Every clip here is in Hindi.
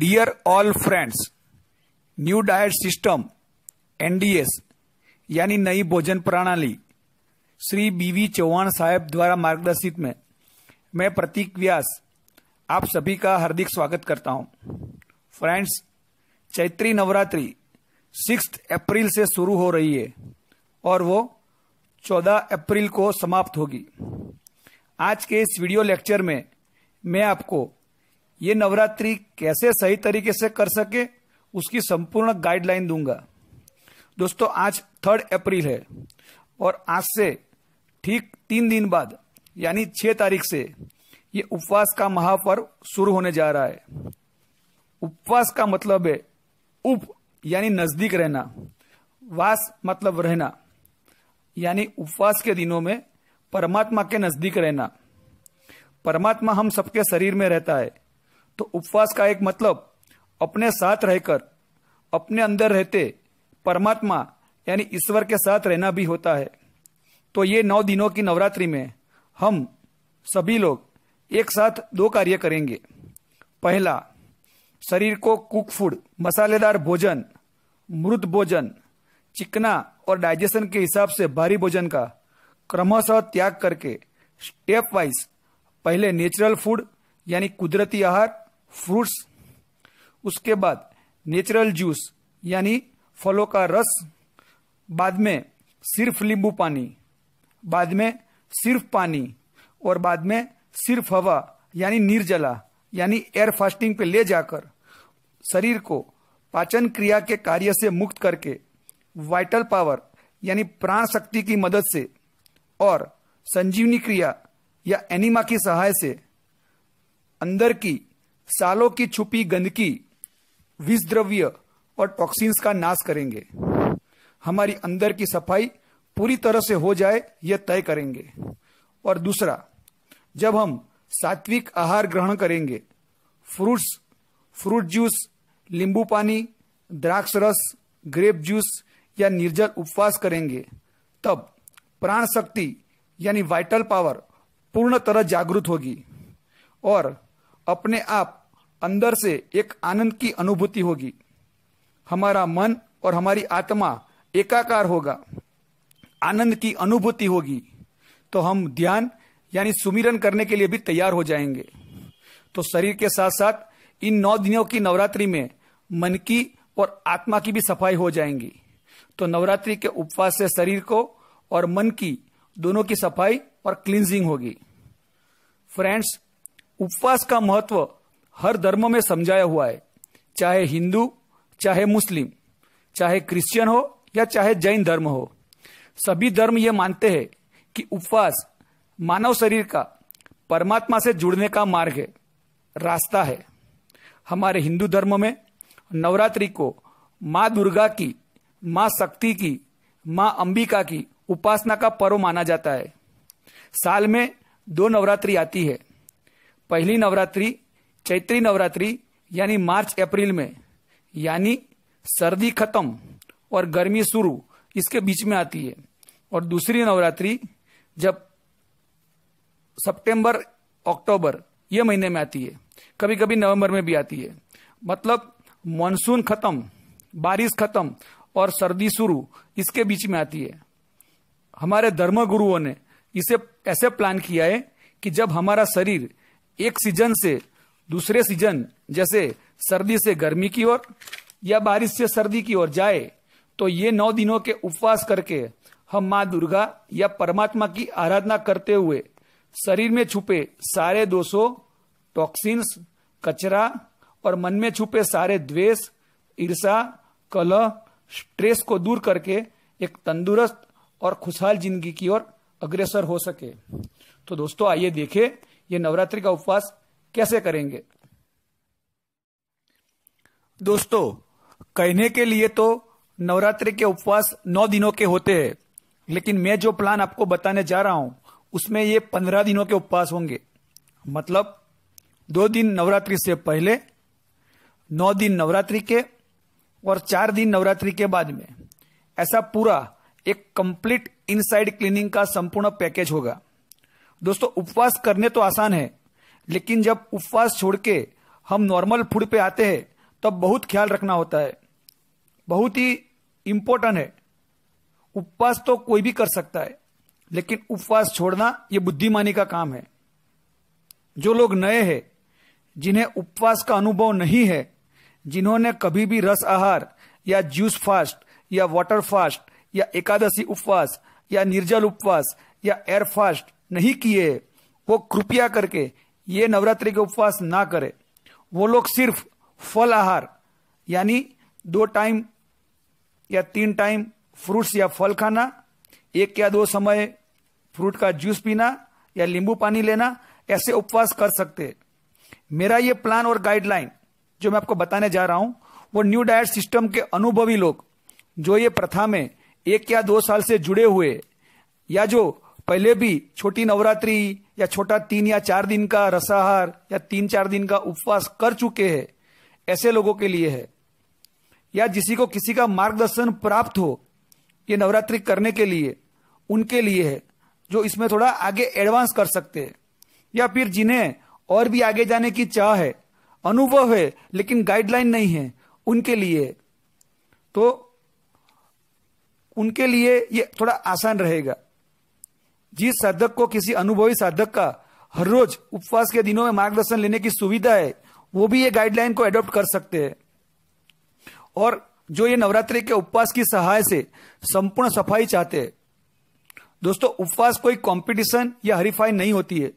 Dear all friends new diet system NDS यानी नई भोजन प्रणाली श्री बीवी चौहान साहब द्वारा मार्गदर्शित में मैं प्रतीक व्यास आप सभी का हार्दिक स्वागत करता हूं friends Chaitri Navratri six April से शुरू हो रही है और वो चौदह अप्रैल को समाप्त होगी आज के इस वीडियो लेक्चर में मैं आपको ये नवरात्रि कैसे सही तरीके से कर सके उसकी संपूर्ण गाइडलाइन दूंगा दोस्तों आज थर्ड अप्रैल है और आज से ठीक तीन दिन बाद यानी छह तारीख से ये उपवास का महापर्व शुरू होने जा रहा है उपवास का मतलब है उप यानी नज़दीक रहना वास मतलब रहना यानी उपवास के दिनों में परमात्मा के नज़दीक रहना परमात्मा हम सबके शरीर में रहता है तो उपवास का एक मतलब अपने साथ रहकर अपने अंदर रहते परमात्मा यानी ईश्वर के साथ रहना भी होता है तो ये नौ दिनों की नवरात्रि में हम सभी लोग एक साथ दो कार्य करेंगे पहला शरीर को कुक फूड मसालेदार भोजन मृत भोजन चिकना और डाइजेशन के हिसाब से भारी भोजन का क्रमशः त्याग करके स्टेप वाइज पहले नेचुरल फूड यानी कुदरती आहार फ्रूट्स उसके बाद नेचुरल जूस यानी फलों का रस बाद में सिर्फ नींबू पानी बाद में सिर्फ पानी और बाद में सिर्फ हवा यानी निर्जला यानी एयर फास्टिंग पे ले जाकर शरीर को पाचन क्रिया के कार्य से मुक्त करके वाइटल पावर यानी प्राण शक्ति की मदद से और संजीवनी क्रिया या एनिमा की सहाय से अंदर की सालों की छुपी गंदगी विष द्रव्य और टॉक्सिन्स का नाश करेंगे हमारी अंदर की सफाई पूरी तरह से हो जाए यह तय करेंगे और दूसरा जब हम सात्विक आहार ग्रहण करेंगे फ्रूट्स फ्रूट जूस लींबू पानी द्राक्ष रस ग्रेप जूस या निर्जल उपवास करेंगे तब प्राण शक्ति यानी वाइटल पावर पूर्ण तरह जागृत होगी और अपने आप अंदर से एक आनंद की अनुभूति होगी हमारा मन और हमारी आत्मा एकाकार होगा आनंद की अनुभूति होगी तो हम ध्यान यानी सुमिरन करने के लिए भी तैयार हो जाएंगे तो शरीर के साथ साथ इन नौ दिनों की नवरात्रि में मन की और आत्मा की भी सफाई हो जाएंगी तो नवरात्रि के उपवास से शरीर को और मन की दोनों की सफाई और क्लींजिंग होगी फ्रेंड्स उपवास का महत्व हर धर्म में समझाया हुआ है चाहे हिंदू चाहे मुस्लिम चाहे क्रिश्चियन हो या चाहे जैन धर्म हो सभी धर्म ये मानते हैं कि उपवास मानव शरीर का परमात्मा से जुड़ने का मार्ग है रास्ता है हमारे हिंदू धर्म में नवरात्रि को माँ दुर्गा की माँ शक्ति की माँ अंबिका की उपासना का पर्व माना जाता है साल में दो नवरात्रि आती है पहली नवरात्रि चैत्री नवरात्रि यानी मार्च अप्रैल में यानी सर्दी खत्म और गर्मी शुरू इसके बीच में आती है और दूसरी नवरात्रि जब सितंबर अक्टूबर ये महीने में आती है कभी कभी नवंबर में भी आती है मतलब मानसून खत्म बारिश खत्म और सर्दी शुरू इसके बीच में आती है हमारे धर्म गुरुओं ने इसे ऐसे प्लान किया है कि जब हमारा शरीर एक सीजन से दूसरे सीजन जैसे सर्दी से गर्मी की ओर या बारिश से सर्दी की ओर जाए तो ये नौ दिनों के उपवास करके हम माँ दुर्गा या परमात्मा की आराधना करते हुए शरीर में छुपे सारे दोषों टॉक्सिन्स कचरा और मन में छुपे सारे द्वेष ईर्षा कलह स्ट्रेस को दूर करके एक तंदुरुस्त और खुशहाल जिंदगी की ओर अग्रसर हो सके तो दोस्तों आइए देखें ये नवरात्रि का उपवास कैसे करेंगे दोस्तों कहने के लिए तो नवरात्रि के उपवास नौ दिनों के होते हैं लेकिन मैं जो प्लान आपको बताने जा रहा हूं उसमें ये पंद्रह दिनों के उपवास होंगे मतलब दो दिन नवरात्रि से पहले नौ दिन नवरात्रि के और चार दिन नवरात्रि के बाद में ऐसा पूरा एक कंप्लीट इनसाइड क्लीनिंग का संपूर्ण पैकेज होगा दोस्तों उपवास करने तो आसान है लेकिन जब उपवास छोड़ के हम नॉर्मल फूड पे आते हैं तब तो बहुत ख्याल रखना होता है बहुत ही इम्पोर्टेंट है उपवास तो कोई भी कर सकता है लेकिन उपवास छोड़ना ये बुद्धिमानी का काम है जो लोग नए हैं जिन्हें उपवास का अनुभव नहीं है जिन्होंने कभी भी रस आहार या जूस फास्ट या वाटर फास्ट या एकादशी उपवास या निर्जल उपवास या एयर फास्ट नहीं किए वो कृपया करके ये नवरात्रि के उपवास ना करे वो लोग सिर्फ फल आहार यानी दो टाइम या तीन टाइम फ्रूट्स या फल खाना एक या दो समय फ्रूट का जूस पीना या नींबू पानी लेना ऐसे उपवास कर सकते हैं मेरा ये प्लान और गाइडलाइन जो मैं आपको बताने जा रहा हूं वो न्यू डाइट सिस्टम के अनुभवी लोग जो ये प्रथा में एक या दो साल से जुड़े हुए या जो पहले भी छोटी नवरात्रि या छोटा तीन या चार दिन का रसाहार या तीन चार दिन का उपवास कर चुके हैं ऐसे लोगों के लिए है या जिसी को किसी का मार्गदर्शन प्राप्त हो ये नवरात्रि करने के लिए उनके लिए है जो इसमें थोड़ा आगे एडवांस कर सकते हैं या फिर जिन्हें और भी आगे जाने की चाह है अनुभव है लेकिन गाइडलाइन नहीं है उनके लिए तो उनके लिए ये थोड़ा आसान रहेगा जिस साधक को किसी अनुभवी साधक का हर रोज उपवास के दिनों में मार्गदर्शन लेने की सुविधा है वो भी ये गाइडलाइन को एडॉप्ट कर सकते हैं और जो ये नवरात्रि के उपवास की सहाय से संपूर्ण सफाई चाहते हैं दोस्तों उपवास कोई कंपटीशन या हरीफाई नहीं होती है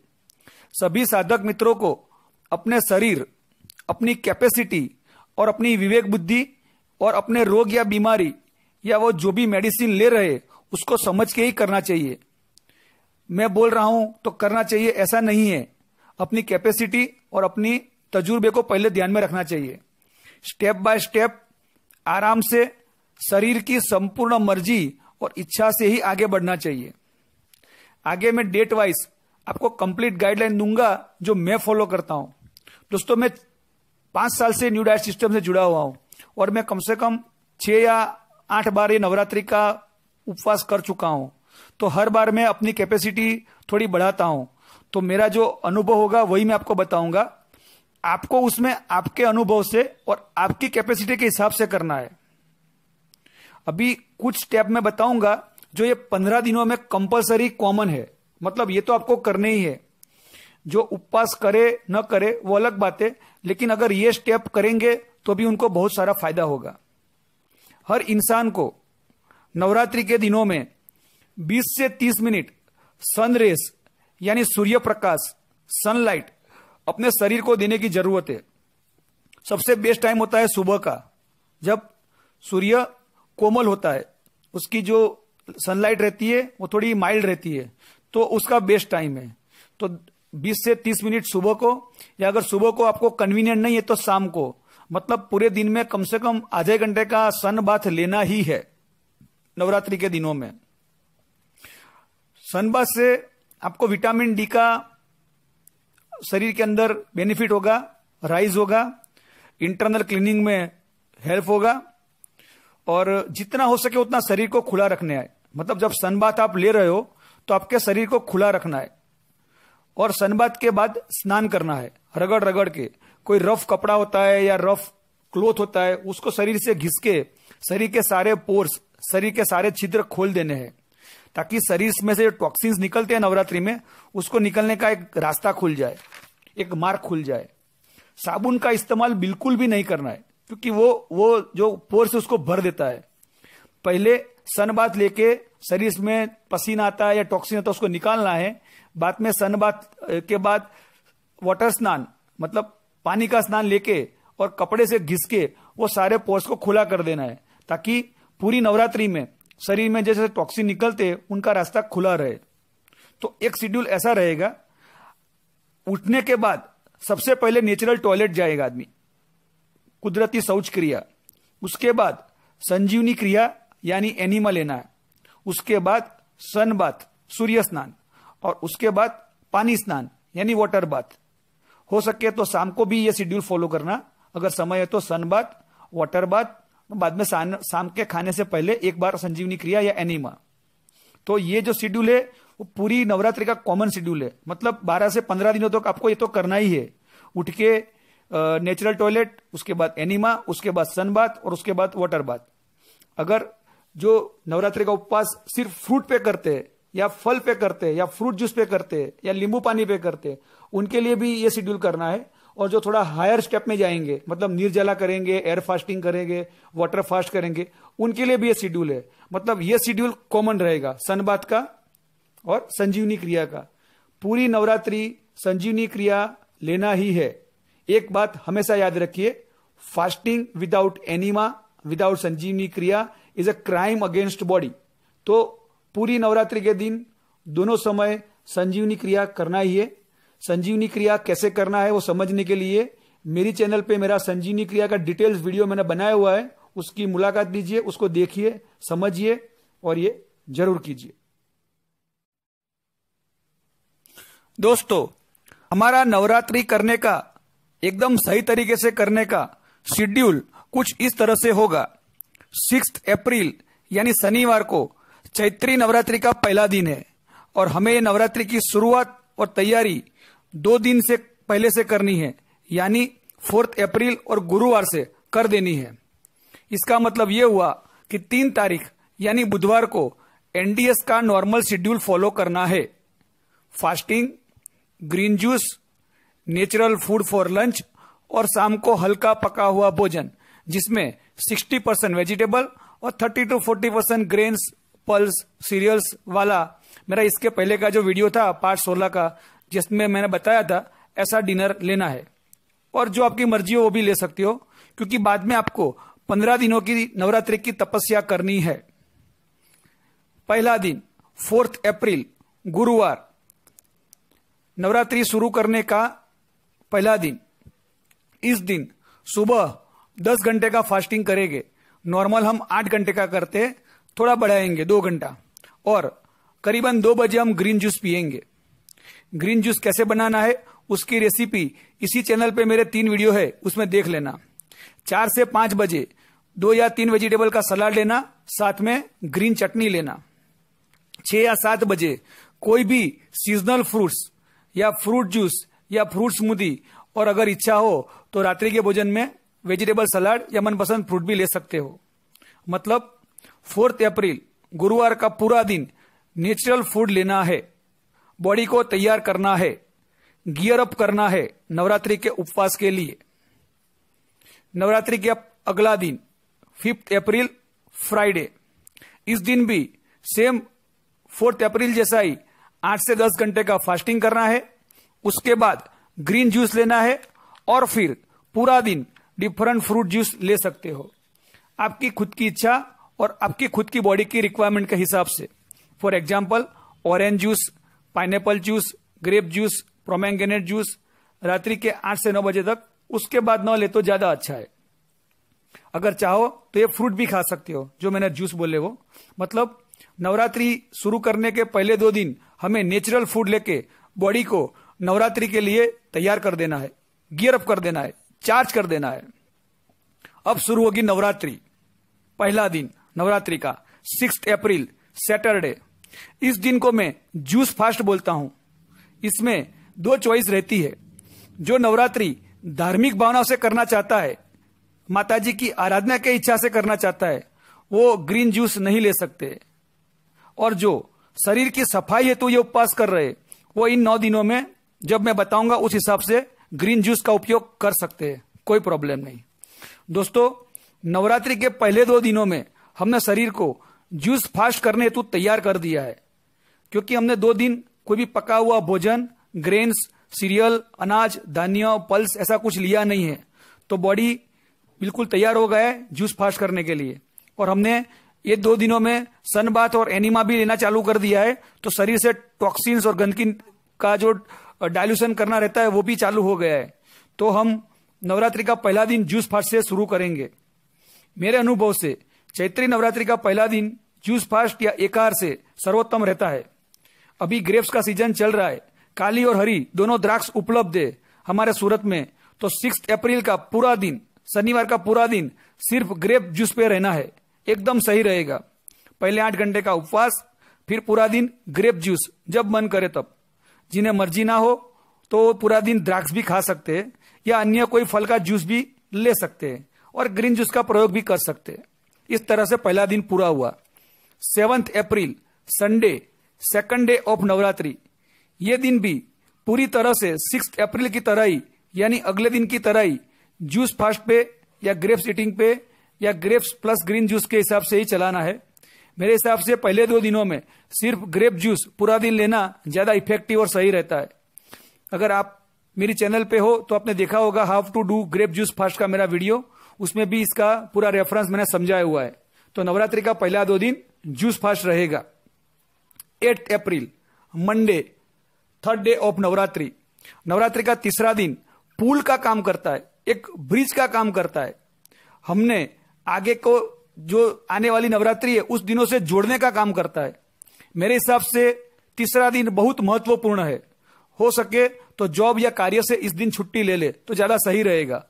सभी साधक मित्रों को अपने शरीर अपनी कैपेसिटी और अपनी विवेक बुद्धि और अपने रोग या बीमारी या वो जो भी मेडिसिन ले रहे उसको समझ के ही करना चाहिए मैं बोल रहा हूं तो करना चाहिए ऐसा नहीं है अपनी कैपेसिटी और अपनी तजुर्बे को पहले ध्यान में रखना चाहिए स्टेप बाय स्टेप आराम से शरीर की संपूर्ण मर्जी और इच्छा से ही आगे बढ़ना चाहिए आगे मैं डेट वाइज आपको कंप्लीट गाइडलाइन दूंगा जो मैं फॉलो करता हूं दोस्तों मैं पांच साल से न्यू डाइट सिस्टम से जुड़ा हुआ हूं और मैं कम से कम छह या आठ बार ये नवरात्रि का उपवास कर चुका हूं तो हर बार मैं अपनी कैपेसिटी थोड़ी बढ़ाता हूं तो मेरा जो अनुभव होगा वही मैं आपको बताऊंगा आपको उसमें आपके अनुभव से और आपकी कैपेसिटी के हिसाब से करना है अभी कुछ स्टेप मैं बताऊंगा जो ये पंद्रह दिनों में कंपलसरी कॉमन है मतलब ये तो आपको करने ही है जो उपवास करे न करे वो अलग बात है लेकिन अगर ये स्टेप करेंगे तो भी उनको बहुत सारा फायदा होगा हर इंसान को नवरात्रि के दिनों में 20 से 30 मिनट सन रेस यानी सूर्य प्रकाश सनलाइट अपने शरीर को देने की जरूरत है सबसे बेस्ट टाइम होता है सुबह का जब सूर्य कोमल होता है उसकी जो सनलाइट रहती है वो थोड़ी माइल्ड रहती है तो उसका बेस्ट टाइम है तो 20 से 30 मिनट सुबह को या अगर सुबह को आपको कन्वीनियंट नहीं है तो शाम को मतलब पूरे दिन में कम से कम आधे घंटे का सन बाथ लेना ही है नवरात्रि के दिनों में सनबाथ से आपको विटामिन डी का शरीर के अंदर बेनिफिट होगा राइज होगा इंटरनल क्लीनिंग में हेल्प होगा और जितना हो सके उतना शरीर को खुला रखने है मतलब जब सनबाथ आप ले रहे हो तो आपके शरीर को खुला रखना है और सनबाथ के बाद स्नान करना है रगड़ रगड़ के कोई रफ कपड़ा होता है या रफ क्लोथ होता है उसको शरीर से घिस के शरीर के सारे पोर्स शरीर के सारे छिद्र खोल देने हैं ताकि शरीर में से जो टॉक्सिन्स निकलते हैं नवरात्रि में उसको निकलने का एक रास्ता खुल जाए एक मार्ग खुल जाए साबुन का इस्तेमाल बिल्कुल भी नहीं करना है क्योंकि वो वो जो पोर्स उसको भर देता है पहले सन बात लेके शरीर में पसीना आता है या टॉक्सिन आता है उसको निकालना है बाद में सन बात के बाद वाटर स्नान मतलब पानी का स्नान लेके और कपड़े से घिस के वो सारे पोर्स को खुला कर देना है ताकि पूरी नवरात्रि में शरीर में जैसे टॉक्सिन निकलते उनका रास्ता खुला रहे तो एक शेड्यूल ऐसा रहेगा उठने के बाद सबसे पहले नेचुरल टॉयलेट जाएगा आदमी कुदरती शौच क्रिया उसके बाद संजीवनी क्रिया यानी एनिमा लेना है उसके बाद सन बाथ सूर्य स्नान और उसके बाद पानी स्नान यानी वाटर बाथ हो सके तो शाम को भी यह शेड्यूल फॉलो करना अगर समय है तो सन बाथ वाटर बाथ तो बाद में शाम शाम के खाने से पहले एक बार संजीवनी क्रिया या एनिमा तो ये जो शेड्यूल है वो पूरी नवरात्रि का कॉमन शेड्यूल है मतलब 12 से 15 दिनों तक तो आपको ये तो करना ही है उठ के नेचुरल टॉयलेट उसके बाद एनिमा उसके बाद सन बात और उसके बाद वाटर बाथ अगर जो नवरात्रि का उपवास सिर्फ फ्रूट पे करते हैं या फल पे करते हैं या फ्रूट जूस पे करते हैं या नींबू पानी पे करते हैं उनके लिए भी ये शेड्यूल करना है और जो थोड़ा हायर स्टेप में जाएंगे मतलब निर्जला करेंगे एयर फास्टिंग करेंगे वाटर फास्ट करेंगे उनके लिए भी ये शेड्यूल है मतलब ये शेड्यूल कॉमन रहेगा सनबात का और संजीवनी क्रिया का पूरी नवरात्रि संजीवनी क्रिया लेना ही है एक बात हमेशा याद रखिए फास्टिंग विदाउट एनिमा विदाउट संजीवनी क्रिया is a crime against body तो पूरी नवरात्रि के दिन दोनों समय संजीवनी क्रिया करना ही है संजीवनी क्रिया कैसे करना है वो समझने के लिए मेरी चैनल पे मेरा संजीवनी क्रिया का डिटेल्स वीडियो मैंने बनाया हुआ है उसकी मुलाकात लीजिए उसको देखिए समझिए और ये जरूर कीजिए दोस्तों हमारा नवरात्रि करने का एकदम सही तरीके से करने का शेड्यूल कुछ इस तरह से होगा सिक्स अप्रैल यानी शनिवार को चैत्री नवरात्रि का पहला दिन है और हमें नवरात्रि की शुरुआत और तैयारी दो दिन से पहले से करनी है यानी फोर्थ अप्रैल और गुरुवार से कर देनी है इसका मतलब ये हुआ कि तीन तारीख यानी बुधवार को एनडीएस का नॉर्मल शेड्यूल फॉलो करना है fasting green juice natural food for lunch और शाम को हल्का पका हुआ भोजन जिसमें 60 परसेंट वेजिटेबल और 30 to 40 percent grains pulse cereals वाला मेरा इसके पहले का जो वीडियो था पार्ट 16 का जिसमें मैंने बताया था ऐसा डिनर लेना है और जो आपकी मर्जी हो वो भी ले सकते हो क्योंकि बाद में आपको पंद्रह दिनों की नवरात्रि की तपस्या करनी है पहला दिन फोर्थ अप्रैल गुरुवार नवरात्रि शुरू करने का पहला दिन इस दिन सुबह दस घंटे का फास्टिंग करेंगे नॉर्मल हम आठ घंटे का करते थोड़ा बढ़ाएंगे दो घंटा और करीबन दो बजे हम ग्रीन जूस पियेंगे ग्रीन जूस कैसे बनाना है उसकी रेसिपी इसी चैनल पे मेरे तीन वीडियो है उसमें देख लेना चार से पांच बजे दो या तीन वेजिटेबल का सलाद लेना साथ में ग्रीन चटनी लेना छह या सात बजे कोई भी सीजनल फ्रूट्स या फ्रूट जूस या फ्रूट स्मूदी और अगर इच्छा हो तो रात्रि के भोजन में वेजिटेबल सलाद या मनपसंद फ्रूट भी ले सकते हो मतलब फोर्थ अप्रैल गुरुवार का पूरा दिन नेचुरल फूड लेना है बॉडी को तैयार करना है गियर अप करना है नवरात्रि के उपवास के लिए नवरात्रि के अगला दिन फिफ्थ अप्रैल फ्राइडे इस दिन भी सेम फोर्थ अप्रैल जैसा ही आठ से दस घंटे का फास्टिंग करना है उसके बाद ग्रीन जूस लेना है और फिर पूरा दिन डिफरेंट फ्रूट जूस ले सकते हो आपकी खुद की इच्छा और आपकी खुद की बॉडी की रिक्वायरमेंट के हिसाब से for example orange juice pineapple juice grape juice pomegranate juice रात्रि के आठ से नौ बजे तक उसके बाद न ले तो ज्यादा अच्छा है अगर चाहो तो ये फ्रूट भी खा सकते हो जो मैंने जूस बोले वो मतलब नवरात्रि शुरू करने के पहले दो दिन हमें नेचुरल फूड लेके बॉडी को नवरात्रि के लिए तैयार कर देना है गियर अप कर देना है चार्ज कर देना है अब शुरू होगी नवरात्रि पहला दिन नवरात्रि का सिक्स अप्रैल सैटरडे इस दिन को मैं जूस फास्ट बोलता हूँ इसमें दो चॉइस रहती है जो नवरात्रि धार्मिक भावना से करना चाहता है माताजी की आराधना के इच्छा से करना चाहता है वो ग्रीन जूस नहीं ले सकते और जो शरीर की सफाई है तो ये उपवास कर रहे वो इन नौ दिनों में जब मैं बताऊंगा उस हिसाब से ग्रीन जूस का उपयोग कर सकते हैं कोई प्रॉब्लम नहीं दोस्तों नवरात्रि के पहले दो दिनों में हमने शरीर को जूस फास्ट करने हेतु तैयार कर दिया है क्योंकि हमने दो दिन कोई भी पका हुआ भोजन ग्रेन्स सीरियल अनाज धान्य पल्स ऐसा कुछ लिया नहीं है तो बॉडी बिल्कुल तैयार हो गया है जूस फास्ट करने के लिए और हमने ये दो दिनों में बात और एनिमा भी लेना चालू कर दिया है तो शरीर से टॉक्सिन्स और गंदगी का जो डायल्यूशन करना रहता है वो भी चालू हो गया है तो हम नवरात्रि का पहला दिन जूस फास्ट से शुरू करेंगे मेरे अनुभव से चैत्री नवरात्रि का पहला दिन जूस फास्ट या एकार से सर्वोत्तम रहता है अभी ग्रेप्स का सीजन चल रहा है काली और हरी दोनों द्राक्ष उपलब्ध है हमारे सूरत में तो सिक्स अप्रैल का पूरा दिन शनिवार का पूरा दिन सिर्फ ग्रेप जूस पे रहना है एकदम सही रहेगा पहले आठ घंटे का उपवास फिर पूरा दिन ग्रेप जूस जब मन करे तब जिन्हें मर्जी ना हो तो पूरा दिन द्राक्ष भी खा सकते हैं या अन्य कोई फल का जूस भी ले सकते हैं और ग्रीन जूस का प्रयोग भी कर सकते हैं इस तरह से पहला दिन पूरा हुआ seventh April Sunday second day of Navratri ये दिन भी पूरी तरह से सिक्स अप्रैल की तरह ही यानी अगले दिन की तरह ही जूस फास्ट पे या ग्रेप्स ईटिंग पे या ग्रेप्स प्लस ग्रीन जूस के हिसाब से ही चलाना है मेरे हिसाब से पहले दो दिनों में सिर्फ ग्रेप जूस पूरा दिन लेना ज़्यादा इफेक्टिव और सही रहता है अगर आप मेरी चैनल पे हो तो आपने देखा होगा how to do grape juice fast का मेरा वीडियो उसमें भी इसका पूरा रेफरेंस मैंने समझाया हुआ है तो नवरात्रि का पहला दो दिन जूस फास्ट रहेगा 8 April Monday third day of Navratri Navratri का तीसरा दिन पुल का काम करता है एक ब्रिज का काम करता है हमने आगे को जो आने वाली नवरात्रि है उस दिनों से जोड़ने का काम करता है मेरे हिसाब से तीसरा दिन बहुत महत्वपूर्ण है हो सके तो जॉब या कार्य से इस दिन छुट्टी ले ले तो ज्यादा सही रहेगा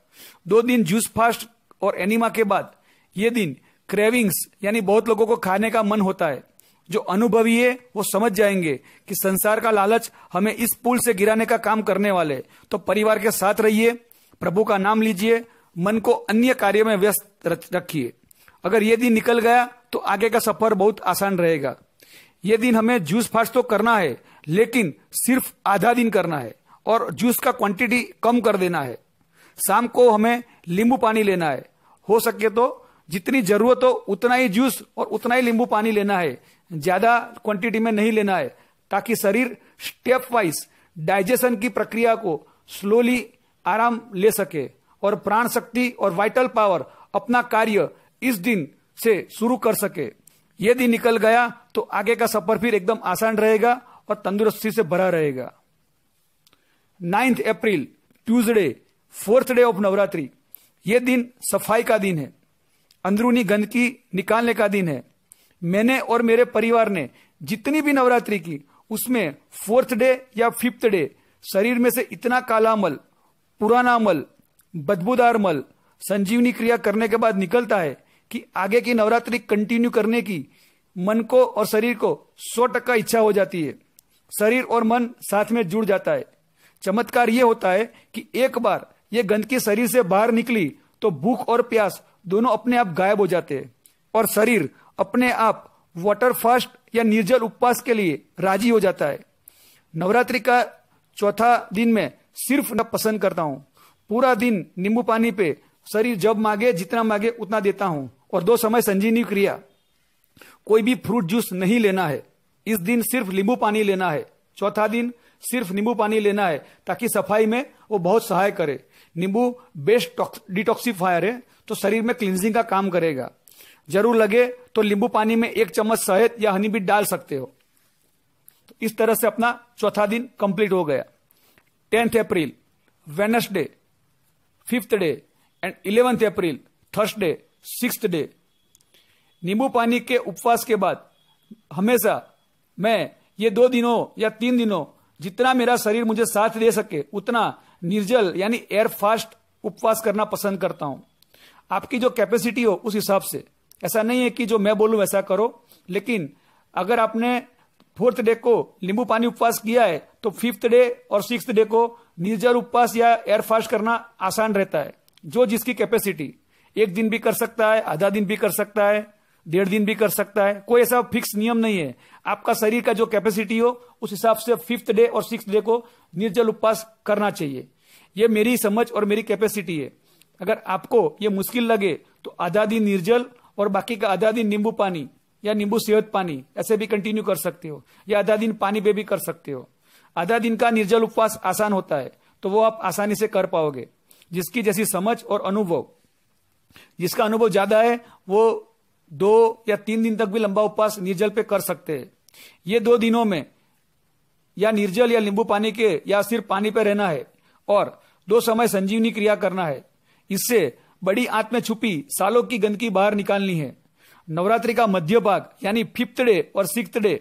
दो दिन जूस फास्ट और एनिमा के बाद ये दिन क्रेविंग्स यानी बहुत लोगों को खाने का मन होता है जो अनुभवी है वो समझ जाएंगे कि संसार का लालच हमें इस पुल से गिराने का काम करने वाले तो परिवार के साथ रहिए प्रभु का नाम लीजिए मन को अन्य कार्य में व्यस्त रखिए अगर ये दिन निकल गया तो आगे का सफर बहुत आसान रहेगा ये दिन हमें जूस फास्ट तो करना है लेकिन सिर्फ आधा दिन करना है और जूस का क्वांटिटी कम कर देना है शाम को हमें नींबू पानी लेना है हो सके तो जितनी जरूरत हो उतना ही जूस और उतना ही नींबू पानी लेना है ज्यादा क्वांटिटी में नहीं लेना है ताकि शरीर स्टेप वाइज डाइजेशन की प्रक्रिया को स्लोली आराम ले सके और प्राण शक्ति और वाइटल पावर अपना कार्य इस दिन से शुरू कर सके यदि निकल गया तो आगे का सफर फिर एकदम आसान रहेगा और तंदुरुस्ती से भरा रहेगा ninth April Tuesday fourth day of Navratri ये दिन सफाई का दिन है अंदरूनी गंदगी निकालने का दिन है मैंने और मेरे परिवार ने जितनी भी नवरात्रि की उसमें फोर्थ डे या फिफ्थ डे शरीर में से इतना काला मल पुराना मल बदबूदार मल संजीवनी क्रिया करने के बाद निकलता है कि आगे की नवरात्रि कंटिन्यू करने की मन को और शरीर को सौ टक्का इच्छा हो जाती है शरीर और मन साथ में जुड़ जाता है चमत्कार ये होता है कि एक बार ये गंदगी शरीर से बाहर निकली तो भूख और प्यास दोनों अपने आप गायब हो जाते हैं और शरीर अपने आप वाटर फास्ट या निर्जल उपवास के लिए राजी हो जाता है नवरात्रि का चौथा दिन में सिर्फ न पसंद करता हूँ पूरा दिन नींबू पानी पे शरीर जब मांगे जितना मांगे उतना देता हूँ और दो समय संजीवनी क्रिया कोई भी फ्रूट जूस नहीं लेना है इस दिन सिर्फ नींबू पानी लेना है चौथा दिन सिर्फ नींबू पानी लेना है ताकि सफाई में वो बहुत सहाय करे नींबू बेस्ट डिटॉक्सीफायर है तो शरीर में क्लिनजिंग का काम करेगा जरूर लगे तो नींबू पानी में एक चम्मच शहद या हनी भी डाल सकते हो तो इस तरह से अपना चौथा दिन कंप्लीट हो गया tenth April Wednesday fifth day and eleventh April Thursday six day नींबू पानी के उपवास के बाद हमेशा मैं ये दो दिनों या तीन दिनों जितना मेरा शरीर मुझे साथ दे सके उतना निर्जल यानी एयर फास्ट उपवास करना पसंद करता हूं आपकी जो कैपेसिटी हो उस हिसाब से ऐसा नहीं है कि जो मैं बोलूं वैसा करो लेकिन अगर आपने फोर्थ डे को नींबू पानी उपवास किया है तो फिफ्थ डे और सिक्स डे को निर्जल उपवास या एयर फास्ट करना आसान रहता है जो जिसकी कैपेसिटी एक दिन भी कर सकता है आधा दिन भी कर सकता है डेढ़ दिन भी कर सकता है कोई ऐसा फिक्स नियम नहीं है आपका शरीर का जो कैपेसिटी हो उस हिसाब से फिफ्थ डे और सिक्स डे को निर्जल उपवास करना चाहिए ये मेरी समझ और मेरी कैपेसिटी है अगर आपको ये मुश्किल लगे तो आधा दिन निर्जल और बाकी का आधा दिन नींबू पानी या नींबू सेहत पानी ऐसे भी कंटिन्यू कर सकते हो या आधा दिन पानी पे भी कर सकते हो आधा दिन का निर्जल उपवास आसान होता है तो वो आप आसानी से कर पाओगे जिसकी जैसी समझ और अनुभव जिसका अनुभव ज्यादा है वो दो या तीन दिन तक भी लंबा उपवास निर्जल पे कर सकते हैं ये दो दिनों में या निर्जल या नींबू पानी के या सिर्फ पानी पे रहना है और दो समय संजीवनी क्रिया करना है इससे बड़ी आंत में छुपी सालों की गंदगी बाहर निकालनी है नवरात्रि का मध्य भाग यानी फिफ्थ डे और सिक्स डे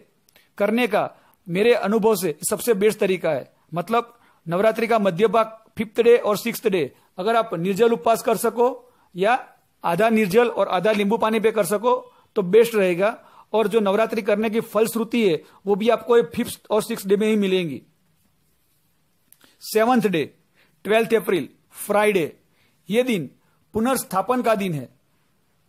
करने का मेरे अनुभव से सबसे बेस्ट तरीका है मतलब नवरात्रि का मध्य भाग फिफ्थ डे और सिक्स डे अगर आप निर्जल उपवास कर सको या आधा निर्जल और आधा नींबू पानी पे कर सको तो बेस्ट रहेगा और जो नवरात्रि करने की फलश्रुति है वो भी आपको फिफ्थ और सिक्स डे में ही मिलेंगी seventh day twelfth April Friday ये दिन पुनर्स्थापन का दिन है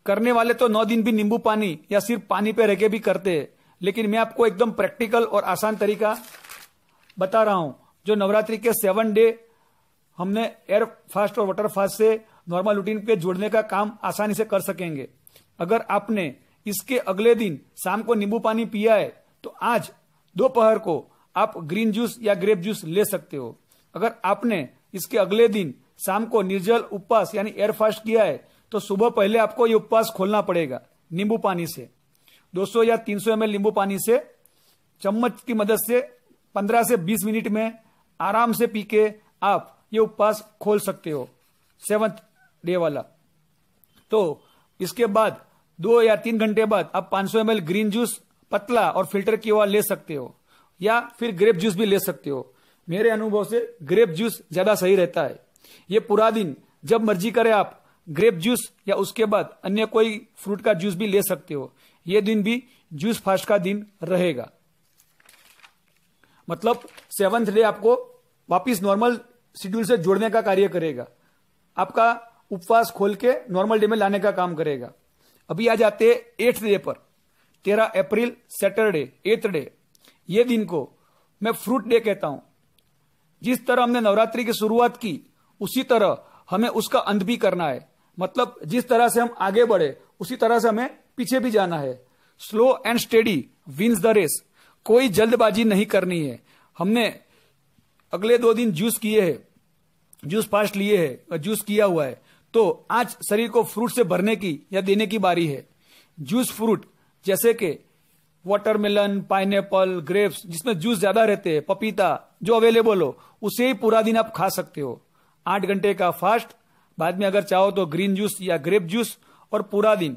करने वाले तो नौ दिन भी नींबू पानी या सिर्फ पानी पे रहके भी करते हैं लेकिन मैं आपको एकदम प्रैक्टिकल और आसान तरीका बता रहा हूं जो नवरात्रि के सेवन डे हमने एयर फास्ट और वाटर फास्ट से नॉर्मल रूटीन पे जोड़ने का काम आसानी से कर सकेंगे अगर आपने इसके अगले दिन शाम को नींबू पानी पिया है तो आज दोपहर को आप ग्रीन जूस या ग्रेप जूस ले सकते हो अगर आपने इसके अगले दिन शाम को निर्जल उपवास यानी एयर फास्ट किया है तो सुबह पहले आपको ये उपवास खोलना पड़ेगा नींबू पानी से 200 या 300 सौ नींबू पानी से चम्मच की मदद से 15 से 20 मिनट में आराम से पी के आप ये उपवास खोल सकते हो सेवंथ डे वाला तो इसके बाद दो या तीन घंटे बाद आप 500 सौ ग्रीन जूस पतला और फिल्टर किया हुआ ले सकते हो या फिर ग्रेप जूस भी ले सकते हो मेरे अनुभव से ग्रेप जूस ज्यादा सही रहता है ये पूरा दिन जब मर्जी करे आप ग्रेप जूस या उसके बाद अन्य कोई फ्रूट का जूस भी ले सकते हो ये दिन भी जूस फास्ट का दिन रहेगा मतलब सेवंथ डे आपको वापस नॉर्मल शेड्यूल से जोड़ने का कार्य करेगा आपका उपवास खोल के नॉर्मल डे में लाने का काम करेगा अभी आ जाते हैं एट्थ डे पर तेरह अप्रैल सैटरडे एथ डे ये दिन को मैं फ्रूट डे कहता हूं जिस तरह हमने नवरात्रि की शुरुआत की उसी तरह हमें उसका अंत भी करना है मतलब जिस तरह से हम आगे बढ़े उसी तरह से हमें पीछे भी जाना है slow and steady wins the race कोई जल्दबाजी नहीं करनी है हमने अगले दो दिन जूस किए हैं जूस फास्ट लिए है जूस किया हुआ है तो आज शरीर को फ्रूट से भरने की या देने की बारी है जूस फ्रूट जैसे कि वाटरमेलन पाइनएप्पल ग्रेप्स जिसमें जूस ज्यादा रहते हैं पपीता जो अवेलेबल हो उसे ही पूरा दिन आप खा सकते हो आठ घंटे का फास्ट बाद में अगर चाहो तो ग्रीन जूस या ग्रेप जूस और पूरा दिन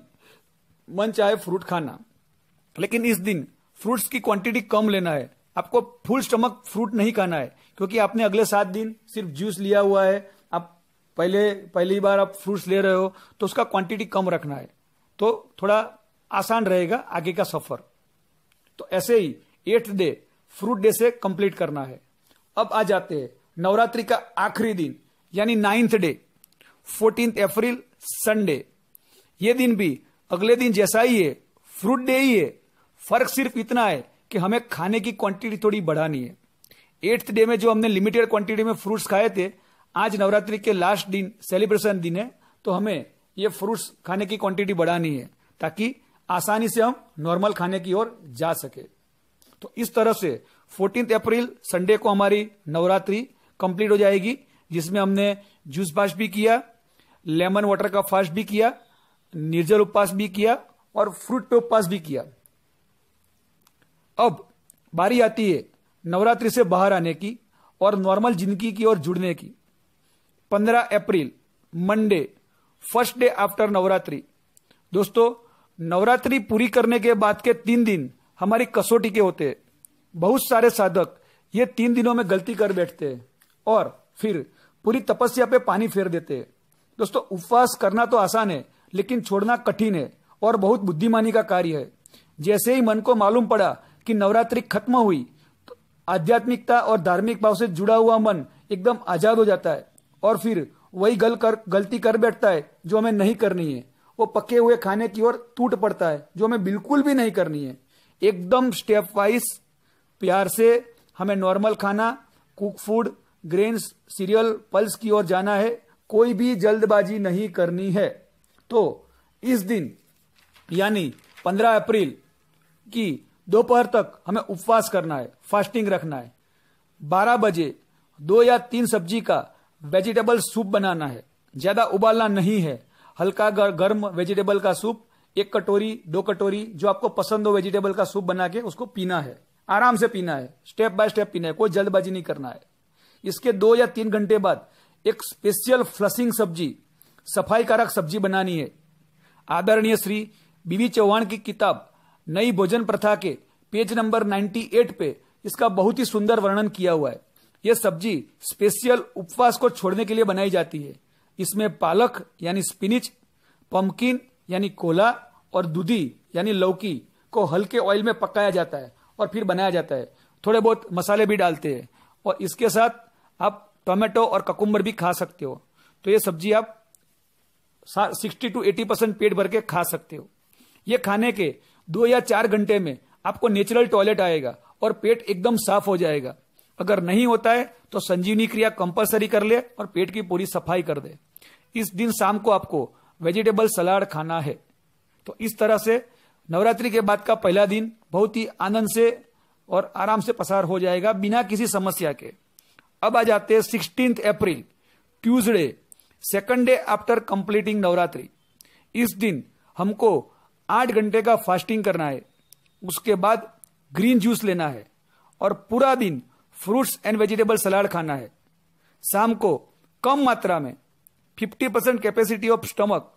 मन चाहे फ्रूट खाना लेकिन इस दिन फ्रूट्स की क्वांटिटी कम लेना है आपको फुल स्टमक फ्रूट नहीं खाना है क्योंकि आपने अगले सात दिन सिर्फ जूस लिया हुआ है पहले पहली बार आप फ्रूट्स ले रहे हो तो उसका क्वांटिटी कम रखना है तो थोड़ा आसान रहेगा आगे का सफर तो ऐसे ही एट्थ डे फ्रूट डे से कंप्लीट करना है अब आ जाते हैं नवरात्रि का आखिरी दिन यानी ninth day fourteen April Sunday ये दिन भी अगले दिन जैसा ही है फ्रूट डे ही है फर्क सिर्फ इतना है कि हमें खाने की क्वांटिटी थोड़ी बढ़ानी है एट्थ डे में जो हमने लिमिटेड क्वांटिटी में फ्रूट्स खाए थे आज नवरात्रि के लास्ट दिन सेलिब्रेशन दिन है तो हमें ये फ्रूट्स खाने की क्वांटिटी बढ़ानी है ताकि आसानी से हम नॉर्मल खाने की ओर जा सके तो इस तरह से फोर्टीन अप्रैल संडे को हमारी नवरात्रि कंप्लीट हो जाएगी जिसमें हमने जूस फास्ट भी किया लेमन वाटर का फास्ट भी किया निर्जल उपवास भी किया और फ्रूट पे उपवास भी किया अब बारी आती है नवरात्रि से बाहर आने की और नॉर्मल जिंदगी की ओर जुड़ने की पंद्रह April Monday first day after Navratri दोस्तों नवरात्रि पूरी करने के बाद के तीन दिन हमारी कसौटी के होते हैं बहुत सारे साधक ये तीन दिनों में गलती कर बैठते हैं और फिर पूरी तपस्या पे पानी फेर देते हैं दोस्तों उपवास करना तो आसान है लेकिन छोड़ना कठिन है और बहुत बुद्धिमानी का कार्य है जैसे ही मन को मालूम पड़ा कि नवरात्रि खत्म हुई तो आध्यात्मिकता और धार्मिक भाव से जुड़ा हुआ मन एकदम आजाद हो जाता है और फिर वही गल कर गलती कर बैठता है जो हमें नहीं करनी है वो पके हुए खाने की ओर टूट पड़ता है जो हमें बिल्कुल भी नहीं करनी है एकदम स्टेप वाइज प्यार से हमें नॉर्मल खाना cook food grains cereal pulse की ओर जाना है कोई भी जल्दबाजी नहीं करनी है तो इस दिन यानी 15 अप्रैल की दोपहर तक हमें उपवास करना है फास्टिंग रखना है 12 बजे दो या तीन सब्जी का वेजिटेबल सूप बनाना है ज्यादा उबालना नहीं है हल्का गर्म वेजिटेबल का सूप एक कटोरी दो कटोरी जो आपको पसंद हो वेजिटेबल का सूप बना के उसको पीना है आराम से पीना है स्टेप बाय स्टेप पीना है कोई जल्दबाजी नहीं करना है इसके दो या तीन घंटे बाद एक स्पेशल फ्लसिंग सब्जी सफाई कारक सब्जी बनानी है आदरणीय श्री बीवी चौहान की किताब नई भोजन प्रथा के पेज नंबर 98 पे इसका बहुत ही सुंदर वर्णन किया हुआ है यह सब्जी स्पेशल उपवास को छोड़ने के लिए बनाई जाती है इसमें पालक यानी स्पिनिच पम्पकिन यानी कोला और दूधी यानी लौकी को हल्के ऑयल में पकाया जाता है और फिर बनाया जाता है थोड़े बहुत मसाले भी डालते हैं और इसके साथ आप टोमेटो और ककुम्बर भी खा सकते हो तो ये सब्जी आप सिक्सटी टू एटी परसेंट पेट भर के खा सकते हो ये खाने के दो या चार घंटे में आपको नेचुरल टॉयलेट आएगा और पेट एकदम साफ हो जाएगा अगर नहीं होता है तो संजीवनी क्रिया कंपलसरी कर ले और पेट की पूरी सफाई कर दे इस दिन शाम को आपको वेजिटेबल सलाड खाना है तो इस तरह से नवरात्रि के बाद का पहला दिन बहुत ही आनंद से और आराम से पसार हो जाएगा बिना किसी समस्या के अब आ जाते हैं sixteen April Tuesday second day after completing Navratri इस दिन हमको आठ घंटे का फास्टिंग करना है उसके बाद ग्रीन जूस लेना है और पूरा दिन फ्रूट्स एंड वेजिटेबल सलाड खाना है शाम को कम मात्रा में 50 percent capacity of stomach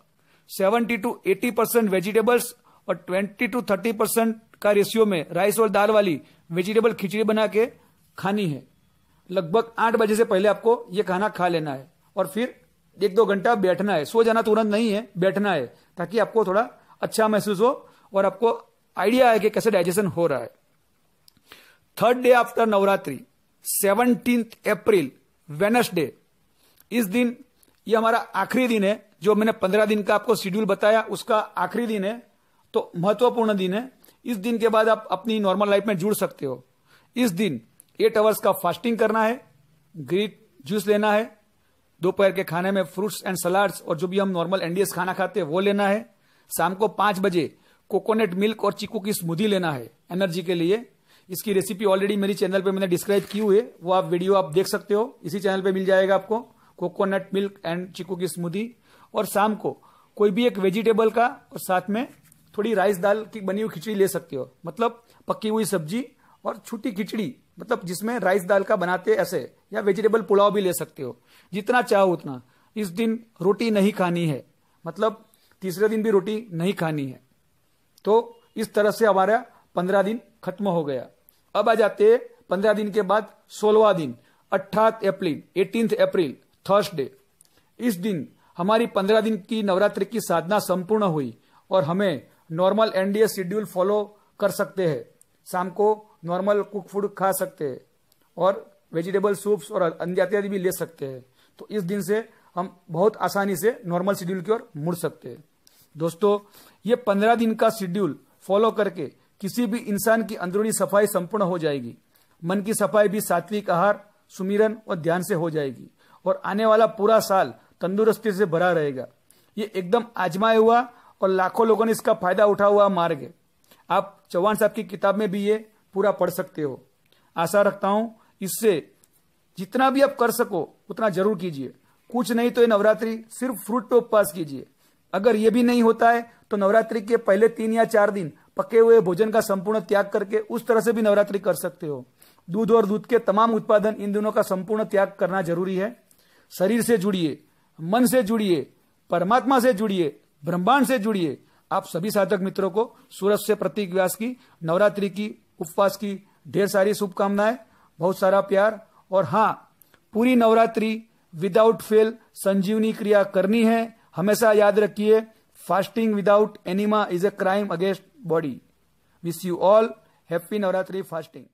70 to 80 percent vegetables और 20 टू 30 परसेंट का रेशियो में राइस और दाल वाली वेजिटेबल खिचड़ी बना के खानी है लगभग आठ बजे से पहले आपको ये खाना खा लेना है और फिर एक दो घंटा बैठना है सो जाना तो तुरंत नहीं है बैठना है ताकि आपको थोड़ा अच्छा महसूस हो और आपको आइडिया है कि कैसे डाइजेशन हो रहा है third day after Navratri seventeen April Wednesday इस दिन ये हमारा आखिरी दिन है जो मैंने पंद्रह दिन का आपको शेड्यूल बताया उसका आखिरी दिन है तो महत्वपूर्ण दिन है इस दिन के बाद आप अपनी नॉर्मल लाइफ में जुड़ सकते हो इस दिन एट आवर्स का फास्टिंग करना है ग्रीन जूस लेना है दोपहर के खाने में फ्रूट्स एंड सलाड्स और जो भी हम नॉर्मल एनडीएस खाना खाते हैं वो लेना है शाम को पांच बजे कोकोनट मिल्क और चीकू की स्मूदी लेना है एनर्जी के लिए इसकी रेसिपी ऑलरेडी मेरी चैनल पे मैंने डिस्क्राइब की हुई है वो आप वीडियो आप देख सकते हो इसी चैनल पे मिल जाएगा आपको कोकोनट मिल्क एंड चिकू की स्मूदी और शाम को कोई भी एक वेजिटेबल का और साथ में थोड़ी राइस दाल की बनी हुई खिचड़ी ले सकते हो मतलब पकी हुई सब्जी और छोटी खिचड़ी मतलब जिसमें राइस दाल का बनाते ऐसे या वेजिटेबल पुलाव भी ले सकते हो जितना चाहो उतना इस दिन रोटी नहीं खानी है मतलब तीसरे दिन भी रोटी नहीं खानी है तो इस तरह से हमारा पंद्रह दिन खत्म हो गया अब आ जाते पंद्रह दिन के बाद सोलवा दिन अट्ठारह अप्रैल एटीन अप्रैल थर्सडे इस दिन हमारी पंद्रह दिन की नवरात्रि की साधना संपूर्ण हुई और हमें नॉर्मल एनडीए शेड्यूल फॉलो कर सकते हैं शाम को नॉर्मल कुक फूड खा सकते हैं और वेजिटेबल सूप्स और अन्य भी ले सकते हैं तो इस दिन से हम बहुत आसानी से नॉर्मल शेड्यूल की ओर मुड़ सकते हैं दोस्तों ये पंद्रह दिन का शेड्यूल फॉलो करके किसी भी इंसान की अंदरूनी सफाई संपूर्ण हो जाएगी मन की सफाई भी सात्विक आहार सुमिरन और ध्यान से हो जाएगी और आने वाला पूरा साल तंदुरुस्ती से भरा रहेगा ये एकदम आजमाया हुआ और लाखों लोगों ने इसका फायदा उठा हुआ मार्ग है आप चौहान साहब की किताब में भी ये पूरा पढ़ सकते हो आशा रखता हूं इससे जितना भी आप कर सको उतना जरूर कीजिए कुछ नहीं तो ये नवरात्रि सिर्फ फ्रूट पे उपवास कीजिए अगर ये भी नहीं होता है तो नवरात्रि के पहले तीन या चार दिन पके हुए भोजन का संपूर्ण त्याग करके उस तरह से भी नवरात्रि कर सकते हो दूध और दूध के तमाम उत्पादन इन दोनों का संपूर्ण त्याग करना जरूरी है शरीर से जुड़िए मन से जुड़िए परमात्मा से जुड़िए ब्रह्मांड से जुड़िए आप सभी साधक मित्रों को सूरज से प्रतीक व्यास की नवरात्रि की उपवास की ढेर सारी शुभकामनाएं बहुत सारा प्यार और हाँ पूरी नवरात्रि विदाउट फेल संजीवनी क्रिया करनी है हमेशा याद रखिए fasting without enema is a crime against body. Wish you all happy Navratri fasting.